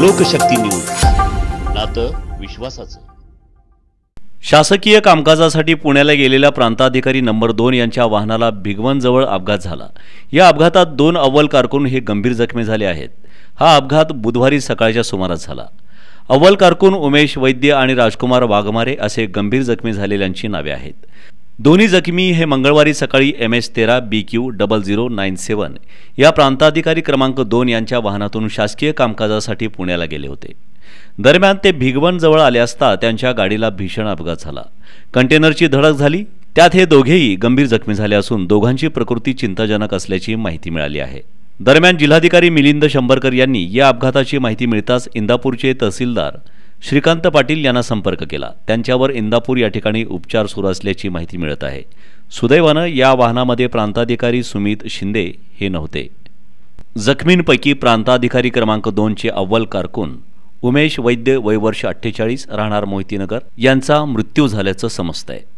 लोकशक्ती news नातं विश्वासाचं शासकीय कामकाजासाठी पुण्याला गेलेल्या प्रांताधिकारी नंबर दोन यांच्या वाहनाला जवळ अपघात झाला या अपघातात दोन अव्वल कारकून हे गंभीर जखमी झाले आहेत हा अपघात बुधवारी सकाळच्या सुमारास झाला अव्वल कारकून उमेश वैद्य आणि राजकुमार वाघमारे असे गंभीर जखमी झालेल्यांची नावे आहेत दोन्ही जखमी हे मंगळवारी सकाळी एम एच तेरा B Q double zero nine seven या प्रांताधिकारी क्रमांक दोन यांच्या वाहनातून शासकीय कामकाजासाठी पुण्याला गेले होते दरम्यान ते भिगवणजवळ आले असता त्यांच्या गाडीला भीषण अपघात झाला कंटेनरची धडक झाली त्यात हे दोघेही गंभीर जखमी झाले असून दोघांची प्रकृती चिंताजनक असल्याची माहिती मिळाली आहे दरम्यान जिल्हाधिकारी मिलिंद शंभरकर यांनी या अपघाताची माहिती मिळताच इंदापूरचे तहसीलदार श्रीकांत पाटील यांना संपर्क केला त्यांच्यावर इंदापूर या ठिकाणी उपचार सुरू असल्याची माहिती मिळत आहे सुदैवानं या वाहनामध्ये प्रांताधिकारी सुमित शिंदे हे नव्हते जखमींपैकी प्रांताधिकारी क्रमांक दोनचे अव्वल कारकून उमेश वैद्य वयवर्ष अठ्ठेचाळीस राहणार मोहितीनगर यांचा मृत्यू झाल्याचं समजतंय